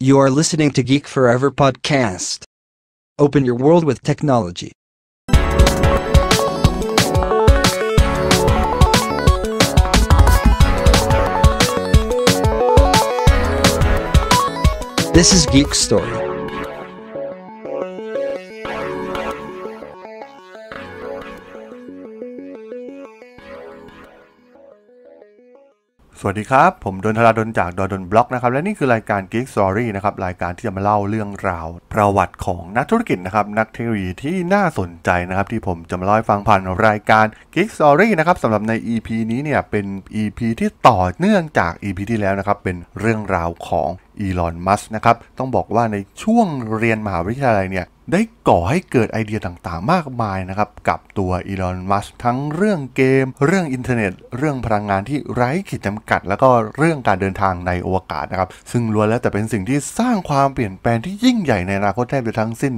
You are listening to Geek Forever Podcast. Open your world with technology. This is Geek Story. สวัสดีครับ ผมดนทราดนจากดนดนบล็อกนะครับและนี่คือรายการ Geek Story นะครับรายการที่จะมาเล่าเรื่องราว ประวัติของนักธุรกิจนะครับนักเทคโนโลยีที่น่าสนใจนะครับที่ผมจะมาเล่าให้ฟังผ่านรายการ Geek Story นะครับสำหรับใน EP นี้เนี่ยเป็น EP ที่ต่อเนื่องจาก EP ที่แล้วนะครับเป็นเรื่องราวของอีลอนมัสนะครับต้องบอกว่าในช่วงเรียนมหาวิทยาลัยเนี่ยได้ก่อให้เกิดไอเดียต่างๆ มากมายนะครับ กับตัวอีลอน มัสทั้งเรื่องเกม เรื่องอินเทอร์เน็ต เรื่องพลังงานที่ไร้ขีดจำกัด แล้วก็เรื่องการเดินทางในอวกาศนะครับ ซึ่งล้วนแล้วแต่เป็นสิ่งที่สร้างความเปลี่ยนแปลงที่ยิ่งใหญ่ในอนาคตแทบจะทั้งสิ้น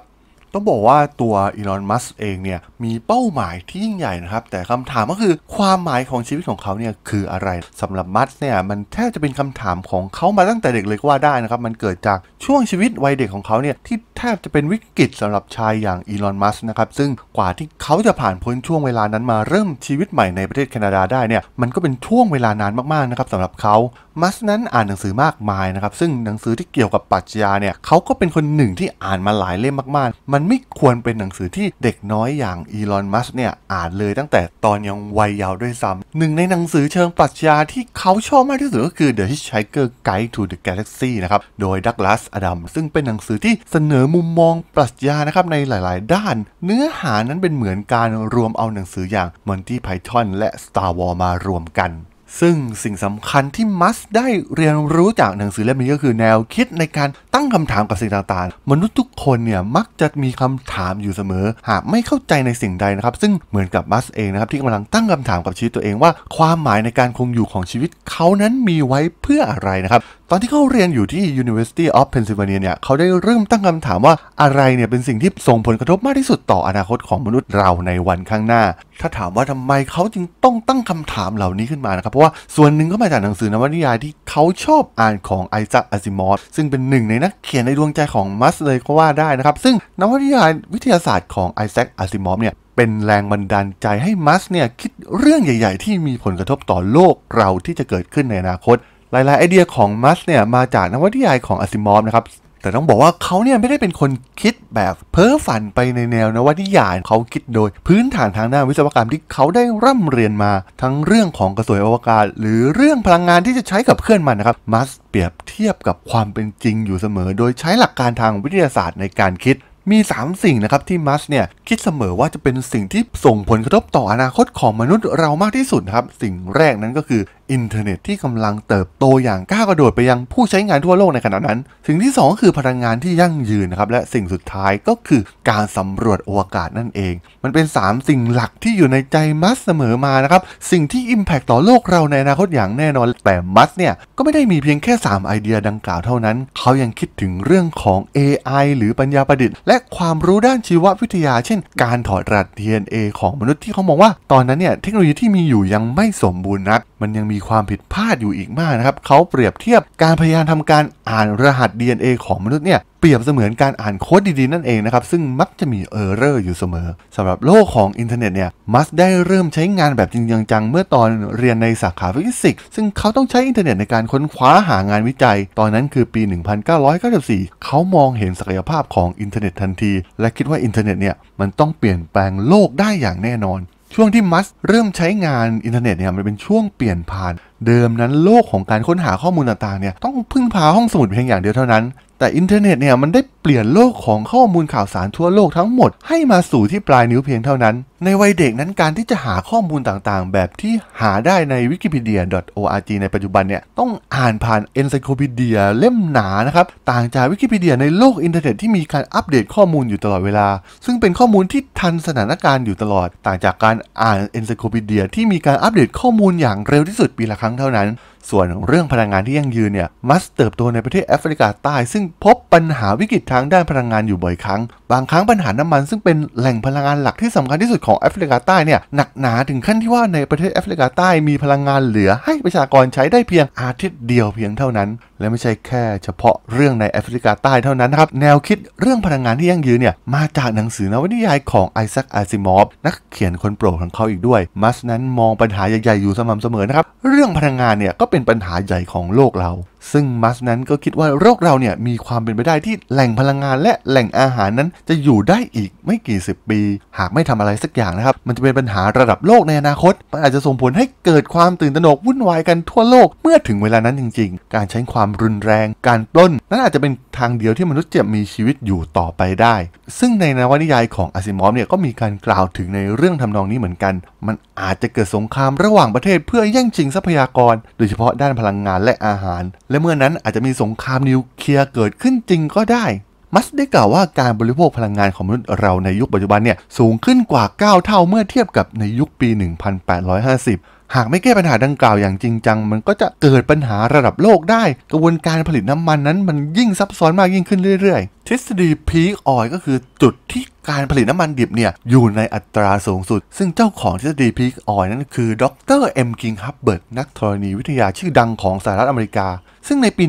ต้องบอกว่าตัวอีลอน มัสเองเนี่ยมีเป้าหมายที่ยิ่งใหญ่นะครับแต่คำถามก็คือความหมายของชีวิตของเขาเนี่ยคืออะไรสำหรับมัสเนี่ยมันแทบจะเป็นคำถามของเขามาตั้งแต่เด็กเลยก็ว่าได้นะครับมันเกิดจากช่วงชีวิตวัยเด็กของเขาเนี่ยที่แทบจะเป็นวิกฤตสำหรับชายอย่างอีลอน มัสนะครับ ซึ่งกว่าที่เขาจะผ่านพ้นช่วงเวลานั้นมาเริ่มชีวิตใหม่ในประเทศแคนาดาได้เนี่ยมันก็เป็นช่วงเวลานานมากๆนะครับสำหรับเขา มัสนั้นอ่านหนังสือมากมายนะครับซึ่งหนังสือที่เกี่ยวกับปรัชญาเนี่ยเขาก็เป็นคนหนึ่งที่อ่านมาหลายเล่มมากๆมัันไม่ควรเป็นหนังสือที่เด็กน้อยอย่างอีลอน มัสเนี่ยอ่านเลยตั้งแต่ตอนยังวัยเยาว์ด้วยซ้ำหนึ่งในหนังสือเชิงปรัชญาที่เขาชอบมากที่สุดก็คือ The Hitchhiker Guide to the Galaxy นะครับ โดยดักลาสอดัมซึ่งเป็นหนังสือที่เสนอมุมมองปรัชญานะครับในหลายๆ ด้าน เนื้อหานั้นเป็นเหมือนการรวมเอาหนังสืออย่าง Monty Python และ Star Wars มารวมกันซึ่งสิ่งสำคัญที่มัสได้เรียนรู้จากหนังสือเล่มนี้ก็คือแนวคิดในการตั้งคำถามกับสิ่งต่างๆ มนุษย์ทุกคนเนี่ยมักจะมีคำถามอยู่เสมอ หากไม่เข้าใจในสิ่งใดนะครับ ซึ่งเหมือนกับมัสเองนะครับที่กำลังตั้งคำถามกับชีวิตตัวเองว่า ความหมายในการคงอยู่ของชีวิตเขานั้นมีไว้เพื่ออะไรนะครับตอนที่เขาเรียนอยู่ที่ University of Pennsylvania เนี่ยเขาได้เริ่มตั้งคำถามว่าอะไรเนี่ยเป็นสิ่งที่ส่งผลกระทบมากที่สุดต่ออนาคตของมนุษย์เราในวันข้างหน้า ถ้าถามว่าทำไมเขาจึงต้องตั้งคำถามเหล่านี้ขึ้นมานะครับ เพราะว่าส่วนหนึ่งก็มาจากหนังสือนวนิยายที่เขาชอบอ่านของไอซัคอาซิมอสซึ่งเป็นหนึ่งในนักเขียนในดวงใจของมัสเลยก็ว่าได้นะครับ ซึ่งนวนิยายวิทยาศาสตร์ของไอแซคอาซิมอฟเนี่ย เป็นแรงบันดาลใจให้มัสเนี่ยคิดเรื่องใหญ่ ๆ ที่มีผลกระทบต่อโลกเราที่จะเกิดขึ้นในอนาคตหลาย ๆ ไอเดียของมัสเนี่ยมาจากนวัตยายของอซิมอฟนะครับแต่ต้องบอกว่าเขาเนี่ยไม่ได้เป็นคนคิดแบบเพ้อฝันไปในแนวนวัตยายเขาคิดโดยพื้นฐานทางด้านวิศวกรรมที่เขาได้ร่ำเรียนมา ทั้งเรื่องของกระสวยอวกาศหรือเรื่องพลังงานที่จะใช้กับเคลื่อนมันนะครับมัสเปรียบเทียบกับความเป็นจริงอยู่เสมอ โดยใช้หลักการทางวิทยาศาสตร์ในการคิด มี 3 สิ่งนะครับที่มัสเนี่ยคิดเสมอว่าจะเป็นสิ่งที่ส่งผลกระทบต่ออนาคตของมนุษย์เรามากที่สุดครับสิ่งแรกนั้นก็คืออินเทอร์เน็ตที่กำลังเติบโตอย่างก้าวกระโดดไปยังผู้ใช้งานทั่วโลกในขณะนั้น สิ่งที่2คือพลังงานที่ยั่งยืนนะครับ และสิ่งสุดท้ายก็คือการสำรวจอวกาศนั่นเอง มันเป็น 3 สิ่งหลักที่อยู่ในใจมัสเสมอมานะครับ สิ่งที่อิมแพคต่อโลกเราในอนาคตอย่างแน่นอน แต่มัสเนี่ยก็ไม่ได้มีเพียงแค่3ไอเดียดังกล่าวเท่านั้น เขายังคิดถึงเรื่องของ AI หรือปัญญาประดิษฐ์ และความรู้ด้านชีววิทยา เช่น การถอดรหัส DNA ของมนุษย์ที่เขามองว่า ตอนนั้นเนี่ยเทคโนโลยีที่มีอยู่ยังไม่สมบูรณ์นักมันยังมีความผิดพลาดอยู่อีกมากนะครับ เขาเปรียบเทียบการพยายามทำการอ่านรหัส DNA ของมนุษย์เนี่ยเปรียบเสมือนการอ่านโค้ดดีๆ นั่นเองนะครับ ซึ่งมักจะมีเออร์เรอร์อยู่เสมอสำหรับโลกของอินเทอร์เน็ตเนี่ยมัสได้เริ่มใช้งานแบบจริงจังเมื่อตอนเรียนในสาขาฟิสิกส์ซึ่งเขาต้องใช้อินเทอร์เน็ต ในการค้นคว้าหางานวิจัย ตอนนั้นคือ ปี 1994 เขามองเห็นศักยภาพของอินเทอร์เน็ตทันทีและคิดว่าอินเทอร์เน็ตเนี่ยมันต้องเปลี่ยนแปลงโลกได้อย่างแน่นอนช่วงที่มัสเริ่มใช้งานอินเทอร์เน็ตเนี่ยมันเป็นช่วงเปลี่ยนผ่าน เดิมนั้นโลกของการค้นหาข้อมูลต่างๆเนี่ยต้องพึ่งพาห้องสมุดเพียงอย่างเดียวเท่านั้นแต่อินเทอร์เน็ตเนี่ยมันได้เปลี่ยนโลกของข้อมูลข่าวสารทั่วโลกทั้งหมดให้มาสู่ที่ปลายนิ้วเพียงเท่านั้น ในวัยเด็กนั้นการที่จะหาข้อมูลต่างๆ แบบที่หาได้ใน wikipedia.org ในปัจจุบันเนี่ยต้องอ่านผ่าน encyclopedia เล่มหนานะครับต่างจาก wikipedia ในโลกอินเทอร์เน็ตที่มีการอัปเดตข้อมูลอยู่ตลอดเวลา ซึ่งเป็นข้อมูลที่ทันสถานการณ์อยู่ตลอด ต่างจากการอ่าน encyclopedia ที่มีการอัปเดตข้อมูลอย่างเร็วที่สุดปีละครั้งเท่านั้นส่วนเรื่องพลังงานที่ยั่งยืนเนี่ยมัสเติบโตในประเทศแอฟริกาใต้ ซึ่งพบปัญหาวิกฤตทางด้านพลังงานอยู่บ่อยครั้งบางครั้งปัญหาน้ำมันซึ่งเป็นแหล่งพลังงานหลักที่สำคัญที่สุดของแอฟริกาใต้เนี่ยหนักหนาถึงขั้นที่ว่าในประเทศแอฟริกาใต้มีพลังงานเหลือให้ประชากรใช้ได้เพียงอาทิตย์เดียวเพียงเท่านั้น และไม่ใช่แค่เฉพาะเรื่องในแอฟริกาใต้เท่านั้นครับ แนวคิดเรื่องพลังงานที่ยั่งยืนเนี่ยมาจากหนังสือนวนิยายของไอแซค อาซิมอฟนักเขียนคนโปรดของเขาอีกด้วยมัสนั้นมองปัญหาใหญ่ๆอยู่สม่ำเสมอนะครับเรื่องพลังงานเนี่ยก็เป็นปัญหาใหญ่ของโลกเราซึ่งมัสนั้นก็คิดว่าโรคเราเนี่ยมีความเป็นไปได้ที่แหล่งพลังงานและแหล่งอาหารนั้นจะอยู่ได้อีกไม่กี่สิบปี หากไม่ทำอะไรสักอย่างนะครับมันจะเป็นปัญหาระดับโลกในอนาคตมันอาจจะส่งผลให้เกิดความตื่นตระหนกวุ่นวายกันทั่วโลกเมื่อถึงเวลานั้นจริง ๆ การใช้ความรุนแรงการปล้น นั้นอาจจะเป็นทางเดียวที่มนุษย์จะมีชีวิตอยู่ต่อไปได้ ซึ่งในนวนิยายของอาซิมอฟเนี่ยก็มีการกล่าวถึงในเรื่องทำนองนี้เหมือนกัน มันอาจจะเกิดสงครามระหว่างประเทศ เพื่อแย่งชิงทรัพยากรโดยเฉพาะด้านพลังงานและอาหารและเมื่อนั้นอาจจะมีสงครามนิวเคลียร์เกิดขึ้นจริงก็ได้ มัสได้กล่าวว่าการบริโภคพลังงานของมนุษย์เราในยุคปัจจุบันเนี่ยสูงขึ้นกว่า 9 เท่าเมื่อเทียบกับในยุคปี 1850 หากไม่แก้ปัญหาดังกล่าวอย่างจริงจังมันก็จะเกิดปัญหาระดับโลกได้ กระบวนการผลิตน้ำมันนั้นมันยิ่งซับซ้อนมากยิ่งขึ้นเรื่อยๆทฤษฎีพีคออยก็คือจุดที่การผลิตน้ำมันดิบเนี่ยอยู่ในอัตราสูงสุด ซึ่งเจ้าของทฤษฎีพีคออยนั้นคือดรเอ็มกิงฮับเบิร์ตนักธรณีวิทยาชื่อดังของสหรัฐอเมริกา ซึ่งในปี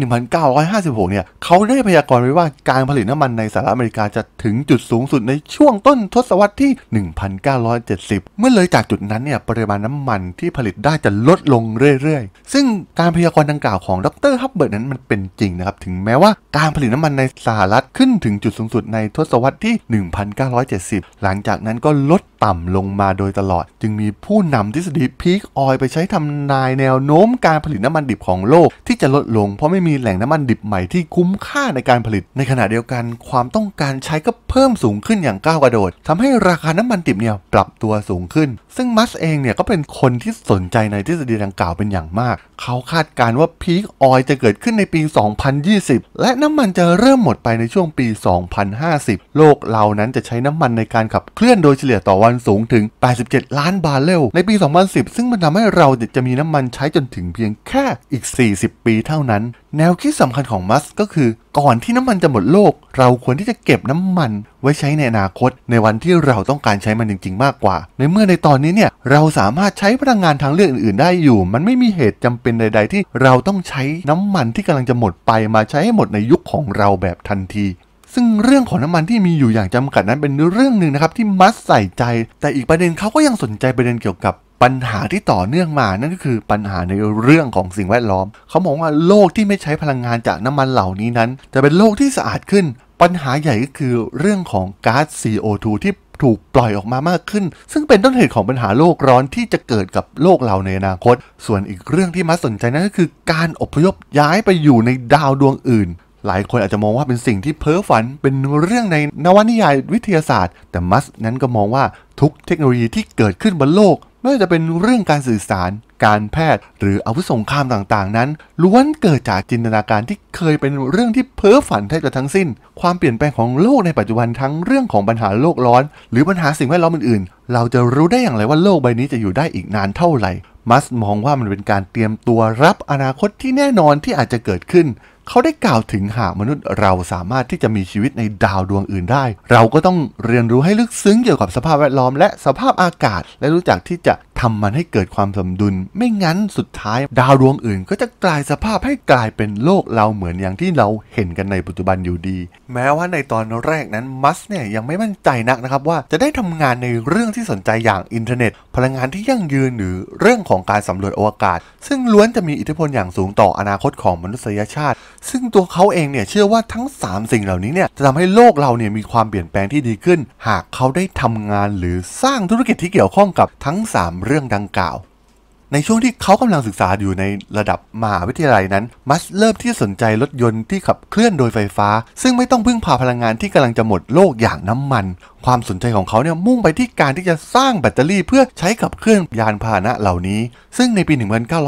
1956 เนี่ยเขาได้พยากรณ์ไว้ว่าการผลิตน้ำมันในสหรัฐอเมริกาจะถึงจุดสูงสุดในช่วงต้นทศวรรษที่ 1970 เมื่อเลยจากจุดนั้นเนี่ยปริมาณน้ำมันที่ผลิตได้จะลดลงเรื่อยๆซึ่งการพยากรณ์ดังกล่าวของดรฮับเบิร์ตนั้นมันเป็นจริงนะครับถึงแม้ว่าการผลิตน้ำมันในสหรัฐขึ้นนถึงจุดสูงสุดในทศวรรษที่ 1970 หลังจากนั้นก็ลดต่ำลงมาโดยตลอด จึงมีผู้นำทฤษฎีพีคออยไปใช้ทำนายแนวโน้มการผลิตน้ำมันดิบของโลก ที่จะลดลงเพราะไม่มีแหล่งน้ำมันดิบใหม่ที่คุ้มค่าในการผลิต ในขณะเดียวกันความต้องการใช้ก็เพิ่มสูงขึ้นอย่างก้าวกระโดด ทำให้ราคาน้ำมันดิบเนี่ยปรับตัวสูงขึ้น ซึ่งมัสเองเนี่ยก็เป็นคนที่สนใจในทฤษฎีดังกล่าวเป็นอย่างมาก เขาคาดการณ์ว่าพีคออยจะเกิดขึ้นในปี 2020 และน้ำมันจะเริ่มหมดไปในช่วงปีปี 2050 โลกเรานั้นจะใช้น้ำมันในการขับเคลื่อนโดยเฉลี่ยต่อวันสูงถึง 87 ล้านบาร์เรลในปี 2010 ซึ่งมันทำให้เราจะมีน้ำมันใช้จนถึงเพียงแค่อีก 40 ปีเท่านั้น แนวคิดสำคัญของมัสก็คือ ก่อนที่น้ำมันจะหมดโลก เราควรที่จะเก็บน้ำมันไว้ใช้ในอนาคต ในวันที่เราต้องการใช้มันจริงๆมากกว่า ในเมื่อในตอนนี้เนี่ยเราสามารถใช้พลังงานทางเลือกอื่นๆ ได้อยู่ มันไม่มีเหตุจำเป็นใด ๆ ที่เราต้องใช้น้ำมันที่กำลังจะหมดไปมาใช้ให้หมดในยุคของเราแบบทันทีซึ่งเรื่องของน้ำมันที่มีอยู่อย่างจำกัดนั้นเป็นเรื่องหนึ่งนะครับที่มัดใส่ใจ แต่อีกประเด็นเขาก็ยังสนใจประเด็นเกี่ยวกับปัญหาที่ต่อเนื่องมานั่นก็คือปัญหาในเรื่องของสิ่งแวดล้อม เขามองว่าโลกที่ไม่ใช้พลังงานจากน้ำมันเหล่านี้นั้น จะเป็นโลกที่สะอาดขึ้น ปัญหาใหญ่ก็คือเรื่องของก๊าซ CO2 ที่ถูกปล่อยออกมามากขึ้น ซึ่งเป็นต้นเหตุของปัญหาโลกร้อนที่จะเกิดกับโลกเราในอนาคต ส่วนอีกเรื่องที่มัสสนใจนั่นก็คือ การอพยพย้ายไปอยู่ในดาวดวงอื่นหลายคนอาจจะมองว่าเป็นสิ่งที่เพ้อฝันเป็นเรื่องในนวนิยายวิทยาศาสตร์ แต่มัสนั้นก็มองว่าทุกเทคโนโลยีที่เกิดขึ้นบนโลก ไม่ว่าจะเป็นเรื่องการสื่อสาร การแพทย์ หรืออาวุธสงครามต่างๆ นั้น ล้วนเกิดจากจินตนาการที่เคยเป็นเรื่องที่เพ้อฝันแทบจะทั้งสิ้น ความเปลี่ยนแปลงของโลกในปัจจุบันทั้งเรื่องของปัญหาโลกร้อนหรือปัญหาสิ่งแวดล้อมอื่นๆ เราจะรู้ได้อย่างไรว่าโลกใบนี้จะอยู่ได้อีกนานเท่าไหร่มัสมองว่ามันเป็นการเตรียมตัวรับอนาคตที่แน่นอนที่อาจจะเกิดขึ้นเขาได้กล่าวถึงหากมนุษย์เราสามารถที่จะมีชีวิตในดาวดวงอื่นได้ เราก็ต้องเรียนรู้ให้ลึกซึ้งเกี่ยวกับสภาพแวดล้อมและสภาพอากาศและรู้จักที่จะทำมันให้เกิดความสมดุล ไม่งั้นสุดท้าย ดาวดวงอื่นก็จะกลายสภาพให้กลายเป็นโลกเราเหมือนอย่างที่เราเห็นกันในปัจจุบันอยู่ดี แม้ว่าในตอนแรกนั้นมัสเนี่ยยังไม่มั่นใจนักนะครับ ว่าจะได้ทำงานในเรื่องที่สนใจอย่างอินเทอร์เน็ต พลังงานที่ยั่งยืนหรือเรื่องของการสำรวจอวกาศ ซึ่งล้วนจะมีอิทธิพลอย่างสูงต่ออนาคตของมนุษยชาติ ซึ่งตัวเขาเองเนี่ยเชื่อว่าทั้ง 3 สิ่งเหล่านี้เนี่ยจะทำให้โลกเราเนี่ยมีความเปลี่ยนแปลงที่ดีขึ้น หากเขาได้ทำงานหรือสร้างธุรกิจที่เกี่ยวข้องกับทั้ง 3เรื่องดังกล่าว ในช่วงที่เขากำลังศึกษาอยู่ในระดับมหาวิทยาลัยนั้น มัสเริ่มที่สนใจรถยนต์ที่ขับเคลื่อนโดยไฟฟ้า ซึ่งไม่ต้องพึ่งพาพลังงานที่กำลังจะหมดโลกอย่างน้ำมันความสนใจของเขาเนี่ยมุ่งไปที่การที่จะสร้างแบตเตอรี่เพื่อใช้กับเครื่องยานพาหนะเหล่านี้ ซึ่งในปี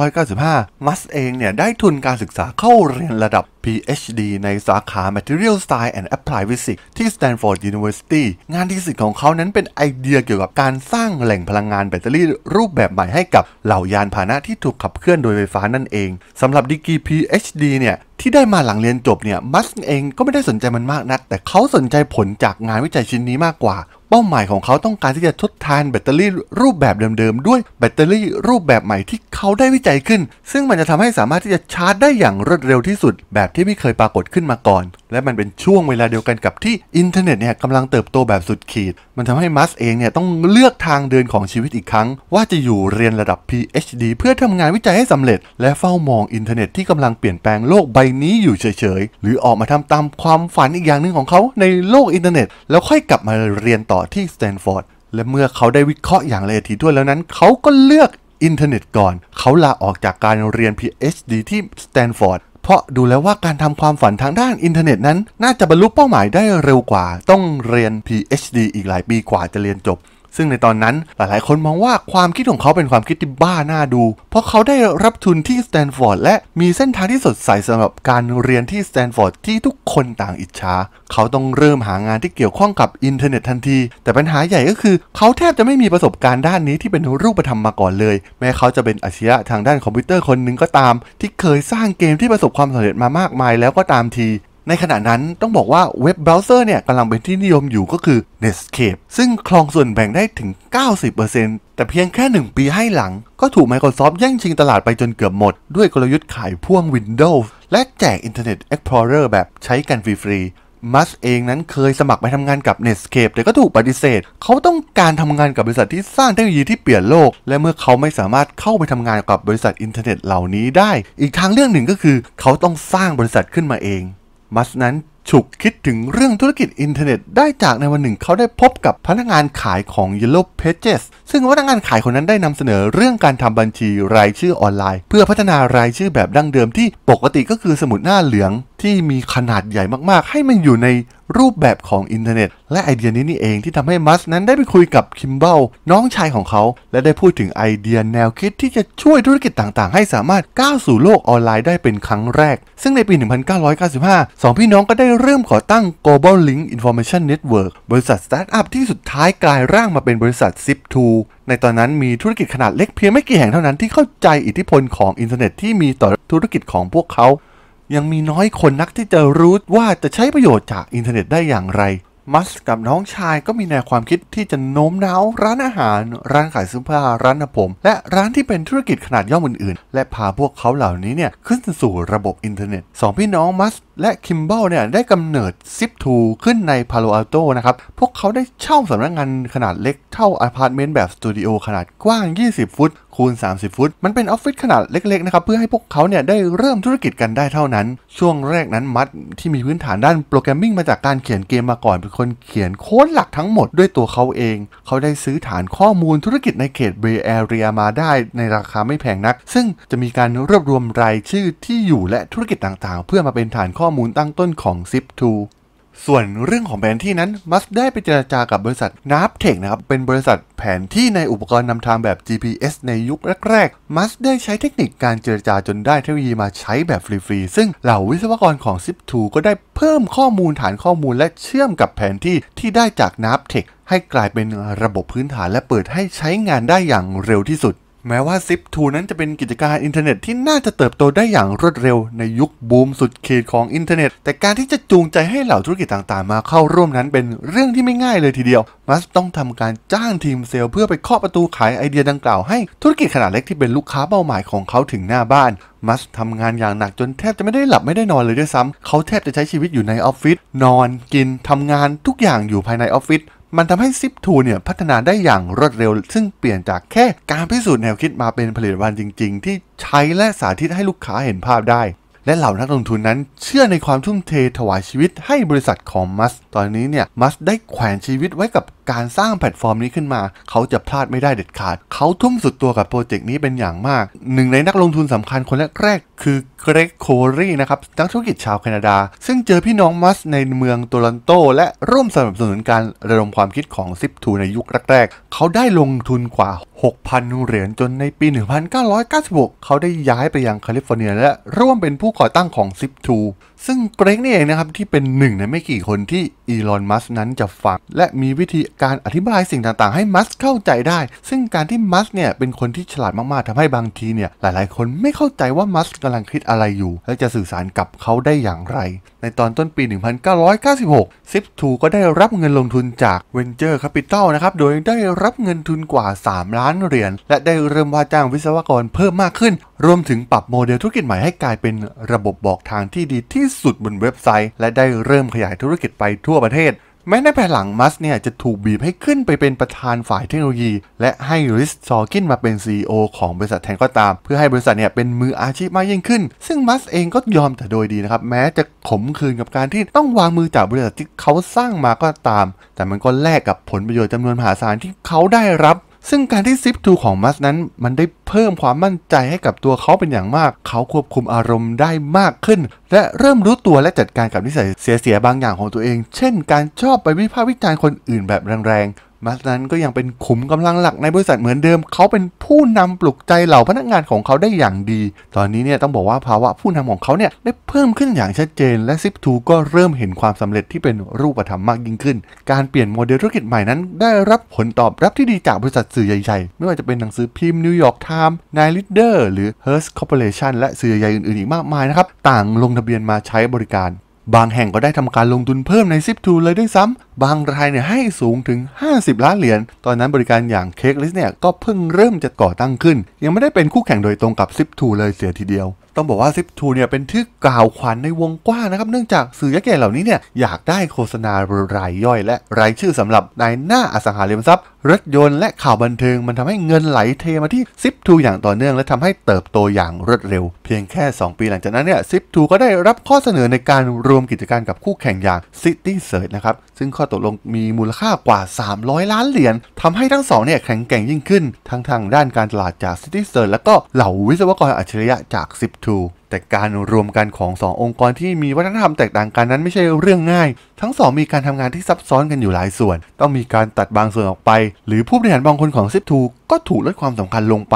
1995 มัสเองเนี่ยได้ทุนการศึกษาเข้าเรียนระดับ PhD ในสาขา Material Science and Applied Physics ที่ Stanford University งานที่สิทธิ์ของเขานั้นเป็นไอเดียเกี่ยวกับการสร้างแหล่งพลังงานแบตเตอรี่รูปแบบใหม่ให้กับเหล่ายานพาหนะที่ถูกขับเคลื่อนโดยไฟฟ้านั่นเองสำหรับดีกี PhD เนี่ยที่ได้มาหลังเรียนจบเนี่ยมัสเองก็ไม่ได้สนใจมันมากนักแต่เขาสนใจผลจากงานวิจัยชิ้นนี้มากกว่าเป้าหมายของเขาต้องการที่จะทดแทนแบตเตอรี่รูปแบบเดิมๆด้วยแบตเตอรี่รูปแบบใหม่ที่เขาได้วิจัยขึ้น ซึ่งมันจะทำให้สามารถที่จะชาร์จได้อย่างรวดเร็วที่สุด แบบที่ไม่เคยปรากฏขึ้นมาก่อน และมันเป็นช่วงเวลาเดียวกันกับที่อินเทอร์เน็ตเนี่ยกำลังเติบโตแบบสุดขีดมันทำให้มัสเองเนี่ยต้องเลือกทางเดินของชีวิตอีกครั้งว่าจะอยู่เรียนระดับ PhD เพื่อทำงานวิจัยให้สำเร็จและเฝ้ามองอินเทอร์เน็ตที่กำลังเปลี่ยนแปลงโลกใบนี้อยู่เฉยๆ หรือออกมาทำตามความฝันอีกอย่างหนึ่งของเขาในโลกอินเทอร์เน็ต แล้วค่อยกลับมาเรียนต่อที่สแตนฟอร์ด และเมื่อเขาได้วิเคราะห์อย่างละเอียดถี่ถ้วนแล้วนั้น เขาก็เลือกอินเทอร์เน็ตก่อน เขาลาออกจากการเรียน PhD ที่สแตนฟอร์ด เพราะดูแล้วว่าการทำความฝันทางด้านอินเทอร์เน็ตนั้น น่าจะบรรลุเป้าหมายได้เร็วกว่า ต้องเรียน PhD อีกหลายปีกว่าจะเรียนจบซึ่งในตอนนั้นหลายๆคนมองว่าความคิดของเขาเป็นความคิดที่บ้าหน้าดู เพราะเขาได้รับทุนที่สแตนฟอร์ดและมีเส้นทางที่สดใสสำหรับการเรียนที่สแตนฟอร์ดที่ทุกคนต่างอิจฉา เขาต้องเริ่มหางานที่เกี่ยวข้องกับอินเทอร์เน็ตทันที แต่ปัญหาใหญ่ก็คือ เขาแทบจะไม่มีประสบการณ์ด้านนี้ที่เป็นรูปธรรมมาก่อนเลย แม้เขาจะเป็นอาชีพทางด้านคอมพิวเตอร์คนหนึ่งก็ตาม ที่เคยสร้างเกมที่ประสบความสำเร็จมามากมาย แล้วก็ตามทีในขณะนั้นต้องบอกว่าเว็บเบราว์เซอร์เนี่ยกำลังเป็นที่นิยมอยู่ก็คือ Netscape ซึ่งคลองส่วนแบ่งได้ถึง 90%แต่เพียงแค่ 1 ปีให้หลัง ก็ถูก Microsoft แย่งชิงตลาดไปจนเกือบหมดด้วยกลยุทธ์ขายพ่วง Windows และแจก Internet Explorer แบบใช้กันฟรีมัสเองนั้นเคยสมัครไปทำงานกับ Netscape แต่ก็ถูกปฏิเสธ เขาต้องการทำงานกับบริษัทที่สร้างเทคโนโลยีที่เปลี่ยนโลก และเมื่อเขาไม่สามารถเข้าไปทำงานกับบริษัทอินเทอร์เน็ตเหล่านี้ได้อีกทางเรื่องหนึ่งก็คือเขาต้องสร้างบริษัทขึ้นมาเองมัสนั้นฉุกคิดถึงเรื่องธุรกิจอินเทอร์เน็ตได้จากในวันหนึ่งเขาได้พบกับพนักงานขายของ Yellow Pages ซึ่งพนักงานขายคนนั้นได้นำเสนอเรื่องการทำบัญชีรายชื่อออนไลน์ เพื่อพัฒนารายชื่อแบบดั้งเดิมที่ปกติก็คือสมุดหน้าเหลืองที่มีขนาดใหญ่มากๆ ให้มันอยู่ในรูปแบบของอินเทอร์เน็ต และไอเดียนี้นี่เองที่ทำให้มัสนั้นได้ไปคุยกับคิมเบลน้องชายของเขาและได้พูดถึงไอเดียแนวคิดที่จะช่วยธุรกิจต่างๆ ให้สามารถก้าวสู่โลกออนไลน์ได้เป็นครั้งแรก ซึ่งในปี 1995 สองพี่น้องก็ได้เริ่มขอตั้ง Global Link Information Network บริษัทสตาร์ทอัพที่สุดท้ายกลายร่างมาเป็นบริษัท Zip2 ในตอนนั้นมีธุรกิจขนาดเล็กเพียงไม่กี่แห่งเท่านั้นที่เข้าใจอิทธิพลของอินเทอร์เน็ตที่มีต่อธุรกิจของพวกเขายังมีน้อยคนนักที่จะรู้ว่าจะใช้ประโยชน์จากอินเทอร์เน็ตได้อย่างไร มัสกับน้องชายก็มีแนวความคิดที่จะโน้มน้าวร้านอาหาร ร้านขายเสื้อผ้าร้านำผม และร้านที่เป็นธุรกิจขนาดย่อมอื่นๆ และพาพวกเขาเหล่านี้เนี่ยขึ้นสู่ระบบอินเทอร์เน็ตสองพี่น้องมัสและคิมเบิลเนี่ยได้กำเนิดซิปทูขึ้นในพาโลอัลโตนะครับ พวกเขาได้เช่าสำนักงงานขนาดเล็กเท่าอพาร์ตเมนต์แบบสตูดิโอขนาดกว้าง 20 ฟุตคูณ 30 ฟุต มันเป็นออฟฟิศขนาดเล็กๆ นะครับ เพื่อให้พวกเขาเนี่ยได้เริ่มธุรกิจกันได้เท่านั้น ช่วงแรกนั้นมัดที่มีพื้นฐานด้านโปรแกรมมิ่งมาจากการเขียนเกมมาก่อน เป็นคนเขียนโค้ดหลักทั้งหมดด้วยตัวเขาเอง เขาได้ซื้อฐานข้อมูลธุรกิจในเขตเบย์แอเรียมาได้ในราคาไม่แพงนัก ซึ่งจะมีการรวบรวมรายชื่อที่อยู่และธุรกิจต่างๆ เพื่อมาเป็นฐานขข้อมูลตั้งต้นของ ZIP2 ส่วนเรื่องของแผนที่นั้นมัสได้ไปเจราจากับบริษัทนับเทคนะครับ เป็นบริษัทแผนที่ในอุปกรณ์นำทางแบบ GPS ในยุคแรกๆมัสได้ใช้เทคนิคการเจรจาจนได้เทคโนโลยีมาใช้แบบฟรี ๆ ซึ่งเหล่าวิศวกรของ ZIP2 ก็ได้เพิ่มข้อมูลฐานข้อมูล และเชื่อมกับแผนที่ที่ได้จากนับเทคให้กลายเป็นระบบพื้นฐานและเปิดให้ใช้งานได้อย่างเร็วที่สุดแม้ว่า Zip 2นั้นจะเป็นกิจการอินเทอร์เน็ตที่น่าจะเติบโตได้อย่างรวดเร็วในยุค บูม สุดเขตของอินเทอร์เน็ต แต่การที่จะจูงใจให้เหล่าธุรกิจต่าง ๆ มาเข้าร่วมนั้นเป็นเรื่องที่ไม่ง่ายเลยทีเดียวมัสต้องทำการจ้างทีมเซลล์เพื่อไปเคาะประตูขายไอเดียดังกล่าวให้ธุรกิจขนาดเล็กที่เป็นลูกค้าเป้าหมายของเขาถึงหน้าบ้านมัสทำงานอย่างหนักจนแทบจะไม่ได้หลับไม่ได้นอนเลยด้วยซ้ำเขาแทบจะใช้ชีวิตอยู่ในออฟฟิศนอนกินทำงานทุกอย่างอยู่ภายในออฟฟิศมันทำให้ซิปทูเนี่ยพัฒนาได้อย่างรวดเร็ว ซึ่งเปลี่ยนจากแค่การพิสูจน์แนวคิดมาเป็นผลิตภัณฑ์จริงๆ ที่ใช้และสาธิตให้ลูกค้าเห็นภาพได้ และเหล่านักลงทุนนั้นเชื่อในความทุ่มเทถวายชีวิตให้บริษัทของมัสตอนนี้เนี่ยมัสได้แขวนชีวิตไว้กับการสร้างแพลตฟอร์มนี้ขึ้นมา เขาจะพลาดไม่ได้เด็ดขาด เขาทุ่มสุดตัวกับโปรเจกต์นี้เป็นอย่างมากหนึ่งในนักลงทุนสำคัญคนแรกๆคือเกรกโครีนะครับ นักธุรกิจชาวแคนาดา ซึ่งเจอพี่น้องมัสในเมืองโตลอนโต และร่วมสนับสนุนการระดมความคิดของซิปทูในยุคแรกๆเขาได้ลงทุนกว่า 6,000เหรียญจนในปี1996เขาได้ย้ายไปยังแคลิฟอร์เนีย และร่วมเป็นผู้ก่อตั้งของซิปทูซึ่งเกรกนี่เองนะครับ ที่เป็นหนึ่งในไม่กี่คนที่อีลอนมัสนั้นจะฟังและมีวิธีการอธิบายสิ่งต่างๆ ให้มัสเข้าใจได้ ซึ่งการที่มัสเนี่ย เป็นคนที่ฉลาดมากๆทำให้บางทีเนี่ย หลายๆ คนไม่เข้าใจว่ามัสกำลังคิดอะไรอยู่ และจะสื่อสารกับเขาได้อย่างไรในตอนต้นปี 1996 s ิปทูก็ได้รับเงินลงทุนจาก Venture Capital นะครับ โดยได้รับเงินทุนกว่า 3 ล้านเหรียญ และได้เริ่มว่าจ้างวิศวกรเพิ่มมากขึ้น รวมถึงปรับโมเดลธุรกิจใหม่ให้กลายเป็นระบบบอกทางที่ดีที่สุดบนเว็บไซต์ และได้เริ่มขยายธุรกิจไปทั่วประเทศแม้ในภายหลังมัสเนี่ยจะถูกบีบให้ขึ้นไปเป็นประธานฝ่ายเทคโนโลยี และให้ริสซอกินมาเป็น CEO ของบริษัทแทนก็ตาม เพื่อให้บริษัทเนี่ยเป็นมืออาชีพมากยิ่งขึ้น ซึ่งมัสเองก็ยอมแต่โดยดีนะครับ แม้จะขมขื่นกับการที่ต้องวางมือจากบริษัทที่เขาสร้างมาก็ตาม แต่มันก็แลกกับผลประโยชน์จำนวนมหาศาลที่เขาได้รับซึ่งการที่ซิปทูของมัสนั้นมันได้เพิ่มความมั่นใจให้กับตัวเขาเป็นอย่างมาก เขาควบคุมอารมณ์ได้มากขึ้น และเริ่มรู้ตัวและจัดการกับนิสัยเสียๆบางอย่างของตัวเอง เช่นการชอบไปวิพากษ์วิจารณ์คนอื่นแบบแรงมัสนั้นก็ยังเป็นขุมกำลังหลักในบริษัทเหมือนเดิมเขาเป็นผู้นำปลุกใจเหล่าพนักงานของเขาได้อย่างดีตอนนี้เนี่ยต้องบอกว่าภาวะผู้นำของเขาเนี่ยได้เพิ่มขึ้นอย่างชัดเจนและซิปทูก็เริ่มเห็นความสำเร็จที่เป็นรูปธรรมมากยิ่งขึ้น การเปลี่ยนโมเดลธุรกิจใหม่นั้น ได้รับผลตอบรับที่ดีจากบริษัทสื่อใหญ่ ๆ ไม่ว่าจะเป็นหนังสือพิมพ์นิวยอร์กไทม์นายลิเดอร์หรือเฮิร์สคอร์ปอเรชันและสื่อใหญ่อื่นๆอีกมากมายนะครับต่างลงทะเบียนมาใช้บริการบางแห่งก็ได้ทำการลงทุนเพิ่มในซิปทูเลยด้วยซ้ำ บางรายเนี่ยให้สูงถึง 50 ล้านเหรียญ ตอนนั้นบริการอย่างเค้กลิสเนี่ย ก็เพิ่งเริ่มจะก่อตั้งขึ้น ยังไม่ได้เป็นคู่แข่งโดยตรงกับซิปทูเลยเสียทีเดียวต้องบอกว่าซิปทูเนี่ยเป็นที่กล่าวขวัญในวงกว้างนะครับเนื่องจากสื่อยักษ์ใหญ่เหล่านี้เนี่ยอยากได้โฆษณารายย่อยและรายชื่อสำหรับนายหน้าอสังหาริมทรัพย์รถยนต์และข่าวบันเทิงมันทำให้เงินไหลเทมาที่ซิปทูอย่างต่อเนื่องและทำให้เติบโตอย่างรวดเร็วเพียงแค่ 2 ปีหลังจากนั้นเนี่ยซิปทูก็ได้รับข้อเสนอในการรวมกิจการกับคู่แข่งอย่างิตี้เซิร์ h นะครับซึ่งข้อตกลงมีมูลค่ากว่า 300 ล้านเหรียญทำให้ทั้งสองเนี่ยแข็งแกร่งยิ่งขึ้นทั้งทาง ด้านการตลาดจากิตี้เซิร์ h แล้วก็เหล่าวิศวกรอัจฉริยะจากซิป to แต่การรวมกันของ 2 องค์กรที่มีวัฒนธรรมแตกต่างกันนั้นไม่ใช่เรื่องง่าย ทั้ง 2 มีการทำงานที่ซับซ้อนกันอยู่หลายส่วน ต้องมีการตัดบางส่วนออกไป หรือผู้บริหารบางคนของซิปทก็ถูกลดความสำคัญลงไป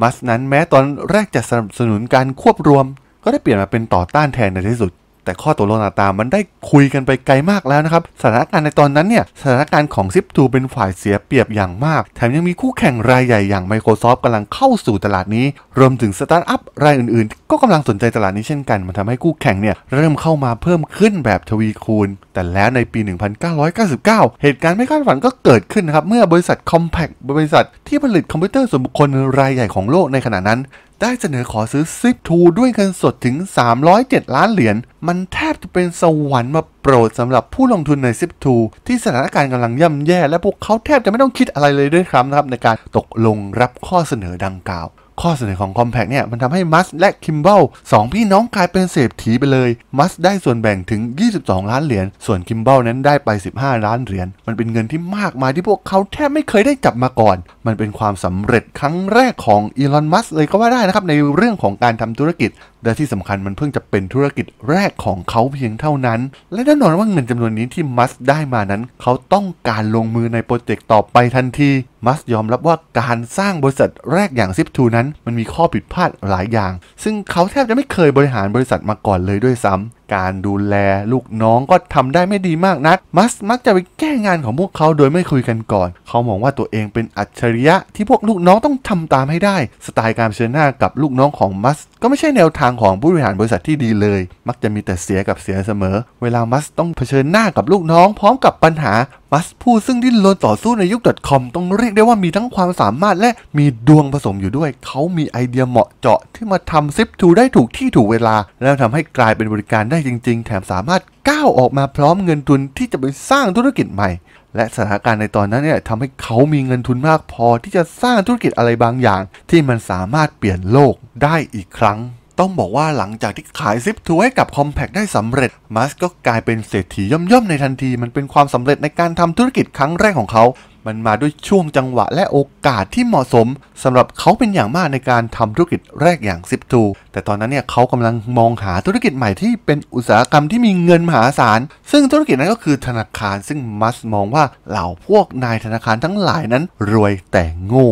มัสนั้นแม้ตอนแรกจะสนับสนุนการควบรวม ก็ได้เปลี่ยนมาเป็นต่อต้านแทนในที่สุดแต่ข้อตกลงต่างๆมันได้คุยกันไปไกลมากแล้วนะครับสถานการณ์ในตอนนั้นเนี่ยสถานการณ์ของซิปทูเป็นฝ่ายเสียเปรียบอย่างมาก แถมยังมีคู่แข่งรายใหญ่อย่าง Microsoft กำลังเข้าสู่ตลาดนี้ รวมถึงสตาร์ทอัพรายอื่นๆ ก็กำลังสนใจตลาดนี้เช่นกัน มันทำให้คู่แข่งเนี่ยเริ่มเข้ามาเพิ่มขึ้นแบบทวีคูณ แต่แล้วในปี 1999 เหตุการณ์ไม่คาดฝันก็เกิดขึ้นนะครับเมื่อบริษัท Compact บริษัท ที่ผลิตคอมพิวเตอร์ส่วนบุคคลรายใหญ่ของโลกในขณะนั้นได้เสนอขอซื้อซิปทูด้วยเงินสดถึง 307 ล้านเหรียญ มันแทบจะเป็นสวรรค์มาโปรดสำหรับผู้ลงทุนในซิปทูที่สถานการณ์กำลังย่ำแย่ และพวกเขาแทบจะไม่ต้องคิดอะไรเลยด้วยครับนะครับในการตกลงรับข้อเสนอดังกล่าวข้อเสนอของ Compact เนี่ยมันทำให้มัสและคิมเบลสองพี่น้องกลายเป็นเศรษฐีไปเลย มัสได้ส่วนแบ่งถึง 22 ล้านเหรียญ ส่วนคิมเบลนั้นได้ไป 15 ล้านเหรียญ มันเป็นเงินที่มากมายที่พวกเขาแทบไม่เคยได้จับมาก่อน มันเป็นความสำเร็จครั้งแรกของอีลอนมัสเลยก็ว่าได้นะครับในเรื่องของการทำธุรกิจ และที่สำคัญมันเพิ่งจะเป็นธุรกิจแรกของเขาเพียงเท่านั้น และแน่นอนว่าเงินจำนวนนี้ที่มัสได้มานั้น เขาต้องการลงมือในโปรเจกต์ต่อไปทันทีมัสยอมรับว่าการสร้างบริษัทแรกอย่างซิปทูนั้นมันมีข้อผิดพลาดหลายอย่าง ซึ่งเขาแทบจะไม่เคยบริหารบริษัทมาก่อนเลยด้วยซ้ำการดูแลลูกน้องก็ทำได้ไม่ดีมากนัก มัสมักจะไปแก้งานของพวกเขาโดยไม่คุยกันก่อน เขามองว่าตัวเองเป็นอัจฉริยะที่พวกลูกน้องต้องทำตามให้ได้ สไตล์การเชิญหน้ากับลูกน้องของมัส ก็ไม่ใช่แนวทางของผู้บริหารบริษัทที่ดีเลย มักจะมีแต่เสียกับเสียเสมอ เวลามัสต้องเผชิญหน้ากับลูกน้อง พร้อมกับปัญหา มัสผู้ซึ่งดิ้นรนต่อสู้ในยุคดอทคอมต้องเรียกได้ว่ามีทั้งความสามารถและมีดวงผสมอยู่ด้วย เขามีไอเดียเหมาะเจาะที่มาทำซิปทูได้ถูกที่ถูกเวลาแล้วทำให้กลายเป็นบริการได้จริงๆแถมสามารถก้าวออกมาพร้อมเงินทุนที่จะไปสร้างธุรกิจใหม่และสถานการณ์ในตอนนั้นเนี่ยทำให้เขามีเงินทุนมาก พอที่จะสร้างธุรกิจอะไรบางอย่าง ที่มันสามารถเปลี่ยนโลกได้อีกครั้ง ต้องบอกว่าหลังจากที่ขายซิปทูให้กับคอมแพกได้สำเร็จมัสก็กลายเป็นเศรษฐีย่อมๆในทันทีมันเป็นความสำเร็จในการทำธุรกิจครั้งแรกของเขามันมาด้วยช่วงจังหวะและโอกาสที่เหมาะสม สำหรับเขาเป็นอย่างมากในการทำธุรกิจแรกอย่างซิปทูแต่ตอนนั้นเนี่ย เขากำลังมองหาธุรกิจใหม่ที่เป็นอุตสาหกรรมที่มีเงินมหาศาล ซึ่งธุรกิจนั้นก็คือธนาคาร ซึ่งมัสมองว่าเหล่าพวกนายธนาคารทั้งหลายนั้นรวยแต่โง่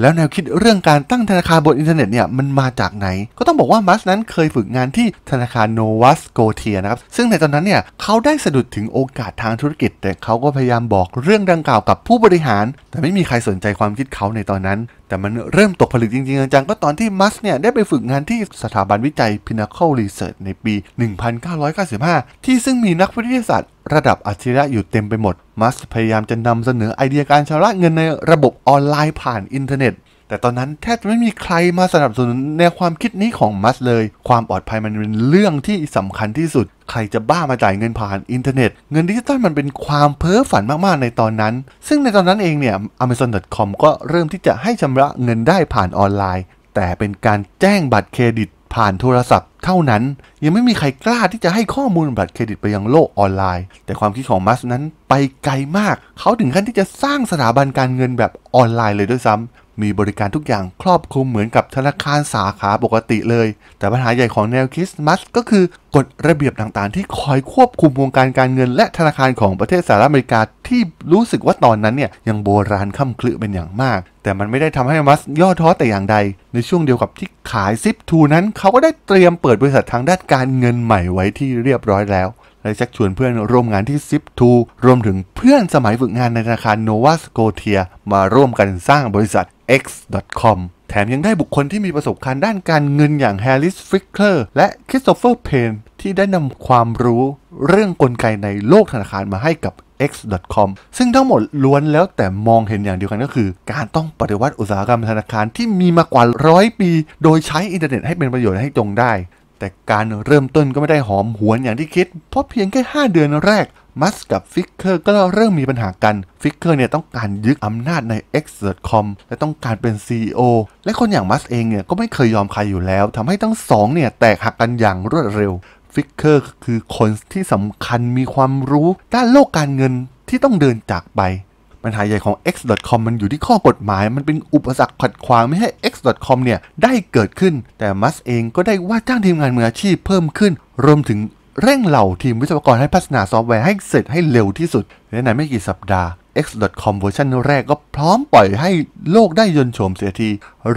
แล้วแนวคิดเรื่องการตั้งธนาคารบนอินเทอร์เน็ตเนี่ยมันมาจากไหน ก็ต้องบอกว่า มัสนั้นเคยฝึกงานที่ธนาคารโนวัสโกเทียนะครับ ซึ่งในตอนนั้นเนี่ยเขาได้สะดุดถึงโอกาสทางธุรกิจ แต่เขาก็พยายามบอกเรื่องดังกล่าวกับผู้บริหาร แต่ไม่มีใครสนใจความคิดเขาในตอนนั้นแต่มันเริ่มตกผลึกจริง ๆจังก็ตอนที่มัสเนี่ย ได้ไปฝึกงานที่สถาบันวิจัย Pinnacle Research ในปี 1995 ที่ซึ่งมีนักวิทยาศาสตร์ระดับอัจฉริยะอยู่เต็มไปหมด มัส พยายามจะนำเสนอไอเดียการชำระเงินในระบบออนไลน์ผ่านอินเทอร์เน็ตแต่ตอนนั้นแทบจะไม่มีใครมาสนับสนุนแนวความคิดนี้ของมัสเลย ความปลอดภัยมันเป็นเรื่องที่สำคัญที่สุด ใครจะบ้ามาจ่ายเงินผ่านอินเทอร์เน็ต เงินดิจิตอลมันเป็นความเพ้อฝันมากๆ ในตอนนั้น ซึ่งในตอนนั้นเองเนี่ย amazon.com ก็เริ่มที่จะให้ชำระเงินได้ผ่านออนไลน์ แต่เป็นการแจ้งบัตรเครดิตผ่านโทรศัพท์เท่านั้น ยังไม่มีใครกล้าที่จะให้ข้อมูลบัตรเครดิตไปยังโลกออนไลน์ แต่ความคิดของมัสนั้นไปไกลมาก เขาถึงขั้นที่จะสร้างสถาบันการเงินแบบออนไลน์เลยด้วยซ้ำ มีบริการทุกอย่างครอบคลุมเหมือนกับธนาคารสาขาปกติเลย แต่ปัญหาใหญ่ของแนวคิดมัสก็คือกฎระเบียบต่างๆ ที่คอยควบคุมวงการการเงินและธนาคารของประเทศสหรัฐอเมริกาที่รู้สึกว่าตอนนั้นเนี่ยยังโบราณค่ำคลือเป็นอย่างมาก แต่มันไม่ได้ทำให้มัสย่อท้อแต่อย่างใด ในช่วงเดียวกับที่ขายซิปทูนั้นเขาก็ได้เตรียมเปิดบริษัททางด้านการเงินใหม่ไว้ที่เรียบร้อยแล้วและชักชวนเพื่อนร่วมงานที่ซิปทูรวมถึงเพื่อนสมัยฝึกงานในธนาคารโนวาสโกเทียมาร่วมกันสร้างบริษัท x.com แถมยังได้บุคคลที่มีประสบการณ์ด้านการเงินอย่างแฮร์ริสฟิกเกอร์และคริสโตเฟอร์เพนที่ได้นำความรู้เรื่องกลไกในโลกธนาคารมาให้กับ x.com ซึ่งทั้งหมดล้วนแล้วแต่มองเห็นอย่างเดียวกันก็คือ การต้องปฏิวัติอุตสาหกรรมธนาคารที่มีมากว่าร้อยปี โดยใช้อินเทอร์เน็ตให้เป็นประโยชน์ให้ตรงได้แต่การเริ่มต้นก็ไม่ได้หอมหวนอย่างที่คิด เพราะเพียงแค่ 5 เดือนแรกมัสกับฟิกเกอร์ก็เริ่มมีปัญหากันฟิกเกอร์เนี่ยต้องการยึดอำนาจใน e x e r t c o m และต้องการเป็น CEO และคนอย่างมัสเองเนี่ยก็ไม่เคยยอมใครอยู่แล้วทำให้ทั้งสองเนี่ยแตกหักกันอย่างรวดเร็วฟิกเกอร์คือคนที่สำคัญมีความรู้ ด้านโลกการเงินที่ต้องเดินจากไปปัญหาใหญ่ของ x.com มันอยู่ที่ข้อกฎหมาย มันเป็นอุปสรรคขัดขวางไม่ให้ x X.com เนี่ย ได้เกิดขึ้น แต่มัสเองก็ได้ว่าจ้างทีมงานมืออาชีพเพิ่มขึ้น รวมถึงเร่งเหล่าทีมวิศวกรให้พัฒนาซอฟต์แวร์ให้เสร็จให้เร็วที่สุด และในไม่กี่สัปดาห์ x.com เวอร์ชันแรกก็พร้อมปล่อยให้โลกได้ยนโฉมเสียที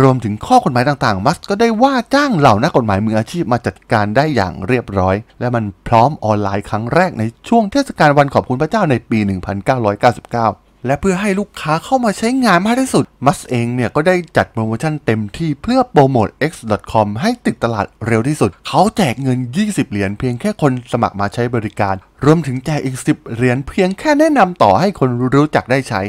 รวมถึงข้อกฎหมายต่างๆมัสก็ได้ว่าจ้างเหล่านักกฎหมายมืออาชีพมาจัดการได้อย่างเรียบร้อย และมันพร้อมออนไลน์ครั้งแรกในช่วงเทศกาลวันขอบคุณพระเจ้าในปี 1999และเพื่อให้ลูกค้าเข้ามาใช้งานมากที่สุด มัสเองเนี่ยก็ได้จัดโปรโมชั่นเต็มที่เพื่อโปรโมท x.com ให้ติดตลาดเร็วที่สุด เขาแจกเงิน 20 เหรียญเพียงแค่คนสมัครมาใช้บริการ รวมถึงแจกอีก10 เหรียญเพียงแค่แนะนำต่อให้คนรู้จักได้ใช้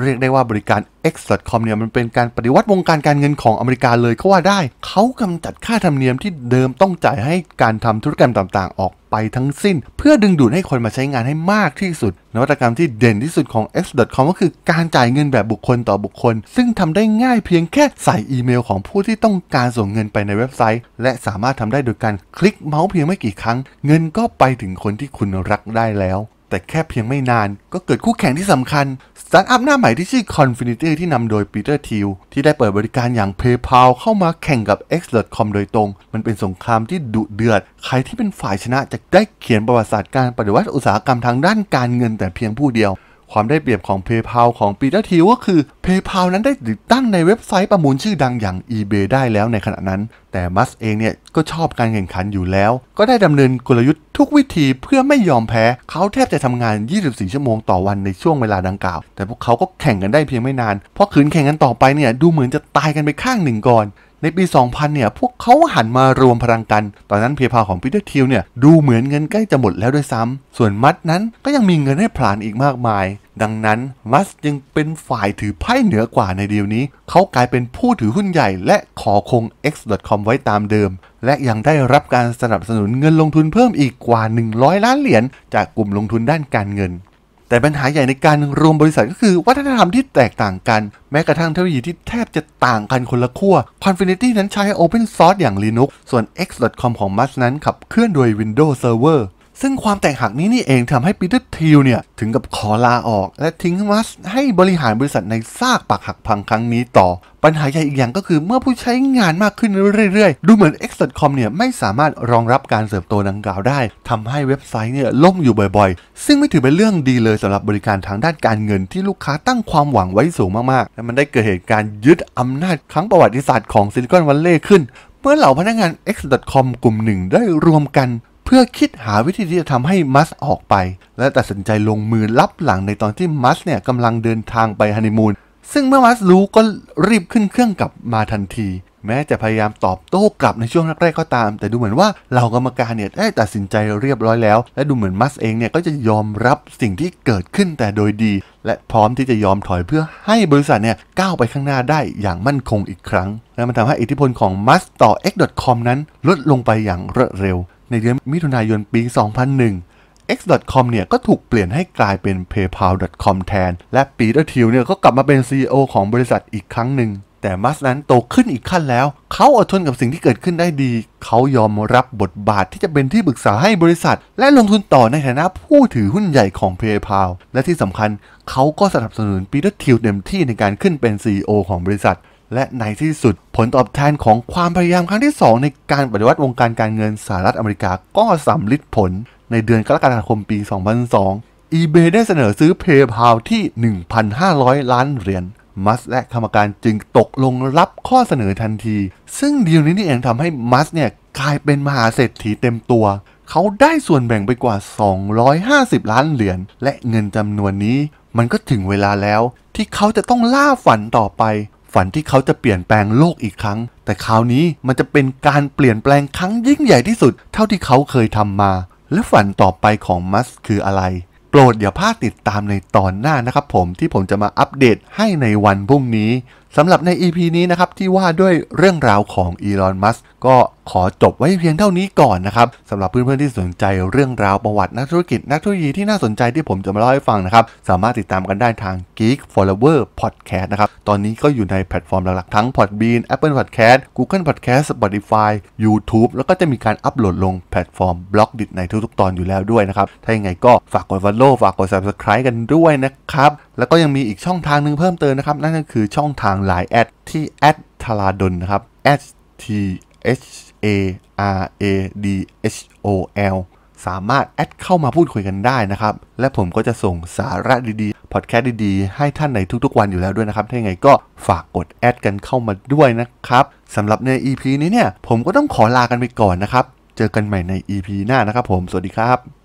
เรียกได้ว่าบริการ x.com เนี่ยมันเป็นการปฏิวัติวงการการเงินของอเมริกาเลยก็ว่าได้ เขากำจัดค่าธรรมเนียมที่เดิมต้องจ่ายให้การทำธุรกรรมต่างๆออกไปทั้งสิ้น เพื่อดึงดูดให้คนมาใช้งานให้มากที่สุด นวัตกรรมที่เด่นที่สุดของ x.com ก็คือการจ่ายเงินแบบบุคคลต่อบุคคล ซึ่งทำได้ง่ายเพียงแค่ใส่อีเมลของผู้ที่ต้องการส่งเงินไปในเว็บไซต์ และสามารถทำได้โดยการคลิกเมาส์เพียงไม่กี่ครั้ง เงินก็ไปถึงคนที่คุณรักได้แล้วแต่แค่เพียงไม่นานก็เกิดคู่แข่งที่สำคัญสตาร์ทอัพหน้าใหม่ที่ชื่อ Confinity ที่นำโดยปีเตอร์ทิวที่ได้เปิดบริการอย่าง PayPal เข้ามาแข่งกับ X.com โดยตรง มันเป็นสงครามที่ดุเดือด ใครที่เป็นฝ่ายชนะจะได้เขียนประวัติศาสตร์การปฏิวัติอุตสาหกรรมทางด้านการเงินแต่เพียงผู้เดียวความได้เปรียบของ PayPal ของปีเตอร์ทิวก็คือ PayPal นั้นได้ติดตั้งในเว็บไซต์ประมูลชื่อดังอย่าง eBay ได้แล้วในขณะนั้น แต่มัสเองเนี่ยก็ชอบการแข่งขันอยู่แล้ว ก็ได้ดำเนินกลยุทธ์ทุกวิธีเพื่อไม่ยอมแพ้ เขาแทบจะทำงาน 24 ชั่วโมงต่อวันในช่วงเวลาดังกล่าว แต่พวกเขาก็แข่งกันได้เพียงไม่นาน เพราะขืนแข่งกันต่อไปเนี่ยดูเหมือนจะตายกันไปข้างหนึ่งก่อนในปี 2000เนี่ยพวกเขาหันมารวมพลังกัน ตอนนั้นเพียพาของปีเตอร์ทิวเนี่ยดูเหมือนเงินใกล้จะหมดแล้วด้วยซ้ำ ส่วนมัดนั้นก็ยังมีเงินให้ผลานอีกมากมาย ดังนั้นมัสยังเป็นฝ่ายถือไพ่เหนือกว่าในเดียวนี้ เขากลายเป็นผู้ถือหุ้นใหญ่และขอคง x.com ไว้ตามเดิม และยังได้รับการสนับสนุนเงินลงทุนเพิ่มอีกกว่า 100 ล้านเหรียญจากกลุ่มลงทุนด้านการเงินแต่ปัญหาใหญ่ในการรวมบริษัทก็คือวัฒนธรรมที่แตกต่างกัน แม้กระทั่งเทคโนโลยีที่แทบจะต่างกันคนละขั้ว Confinity นั้นใช้ Open Source อย่าง Linux ส่วน X.com ของ Musk นั้นขับเคลื่อนโดย Windows Server ซึ่งความแตกหักนี้นี่เองทำให้ปีเตอร์ทิวเนี่ย ถึงกับขอลาออก และทิ้งมัสให้บริหารบริษัทในซากปักหักพังครั้งนี้ต่อ ปัญหาใหญ่อีกอย่างก็คือเมื่อผู้ใช้งานมากขึ้นเรื่อยๆ ดูเหมือน e x o d c o m เนี่ย ไม่สามารถรองรับการเสริมโตดังกล่าวได้ ทำให้เว็บไซต์เนี่ย ล่มอยู่บ่อยๆ ซึ่งไม่ถือเป็นเรื่องดีเลยสำหรับบริการทางด้านการเงินที่ลูกค้าตั้งความหวังไว้สูงมากๆและมันได้เกิดเหตุการณ์ยึดอำนาจครั้งประวัติศาสตร์ของซิลิคอนวัลเลย์ขึ้น เมื่อเหล่าพนักงาน x.com กลุ่มหนึ่ง ได้รวมกันพื่อคิดหาวิธีที่จะทำให้มัสออกไป และตัดสินใจลงมือรับหลังในตอนที่มัสเนี่ยกำลังเดินทางไปฮันนีมูนซึ่งเมื่อมัสรู้ก็รีบขึ้นเครื่องกลับมาทันที แม้จะพยายามตอบโต้กลับในช่วงแรกๆก็ตาม แต่ดูเหมือนว่าเรากรรมการเนี่ยได้ตัดสินใจเรียบร้อยแล้ว และดูเหมือนมัสเองเนี่ยก็จะยอมรับสิ่งที่เกิดขึ้นแต่โดยดีและพร้อมที่จะยอมถอยเพื่อให้บริษัทเนี่ยก้าวไปข้างหน้าได้อย่างมั่นคงอีกครั้งและมันทำให้อิทธิพลของมัสต่อ x.com นั้นลดลงไปอย่างรวดเร็วในเดือนมิถุนายนปี 2001 x.com เนี่ยก็ถูกเปลี่ยนให้กลายเป็น paypal.com แทน และปีเตอร์ทิวเนี่ยก็กลับมาเป็น CEO ของบริษัทอีกครั้งหนึ่ง แต่มัสนั้นโตขึ้นอีกขั้นแล้ว เขาอดทนกับสิ่งที่เกิดขึ้นได้ดี เขายอมรับบทบาทที่จะเป็นที่ปรึกษาให้บริษัท และลงทุนต่อในฐานะผู้ถือหุ้นใหญ่ของ PayPal และที่สำคัญเขาก็สนับสนุนปีเตอร์ทิวเต็มที่ในการขึ้นเป็น CEO ของบริษัทและในที่สุด ผลตอบแทนของความพยายามครั้งที่ 2 ในการปฏิวัติวงการการเงินสหรัฐอเมริกาก็สำลิดผล ในเดือนกรกฎาคมปี 2002 eBay ได้เสนอซื้อ PayPal ที่ 1,500 ล้านเหรียญ มัสและกรรมการจึงตกลงรับข้อเสนอทันที ซึ่งดีลนี้นี่เองทำให้มัสเนี่ยกลายเป็นมหาเศรษฐีเต็มตัว เขาได้ส่วนแบ่งไปกว่า 250 ล้านเหรียญ และเงินจำนวนนี้ มันก็ถึงเวลาแล้ว ที่เขาจะต้องล่าฝันต่อไปฝันที่เขาจะเปลี่ยนแปลงโลกอีกครั้ง แต่คราวนี้มันจะเป็นการเปลี่ยนแปลงครั้งยิ่งใหญ่ที่สุดเท่าที่เขาเคยทำมา และฝันต่อไปของมัสคืออะไร โปรดอย่าพลาดติดตามในตอนหน้านะครับผมที่ผมจะมาอัปเดตให้ในวันพรุ่งนี้สำหรับใน EP นี้นะครับ ที่ว่าด้วยเรื่องราวของอีลอน มัสก็ขอจบไว้เพียงเท่านี้ก่อนนะครับสำหรับเพื่อนๆที่สนใจเรื่องราวประวัตินักธุรกิจนักธุรกิจที่น่าสนใจที่ผมจะมาเล่าให้ฟังนะครับ สามารถติดตามกันได้ทาง Geek Flower Podcast นะครับ ตอนนี้ก็อยู่ในแพลตฟอร์มหลักๆทั้ง Podbean Apple Podcast Google Podcast Spotify YouTube แล้วก็จะมีการอัปโหลดลงแพลตฟอร์มบล็อกดิในทุกๆ ตอนอยู่แล้วด้วยนะครับถ้าอย่างไงก็ฝากกด follow ฝากกด subscribe กันด้วยนะครับแล้วก็ยังมีอีกช่องทางหนึ่งเพิ่มเติมนะครับ นั่นก็คือช่องทางหลายแอดที่แอดทาราดนนะครับ S T H A R A D H O L สามารถแอดเข้ามาพูดคุยกันได้นะครับ และผมก็จะส่งสาระดีๆ พอดแคสต์ดีๆให้ท่านในทุกๆวันอยู่แล้วด้วยนะครับ ถ้าอย่างไรก็ฝากกดแอดกันเข้ามาด้วยนะครับสำหรับใน EP นี้เนี่ยผมก็ต้องขอลากันไปก่อนนะครับเจอกันใหม่ใน EP หน้านะครับ ผมสวัสดีครับ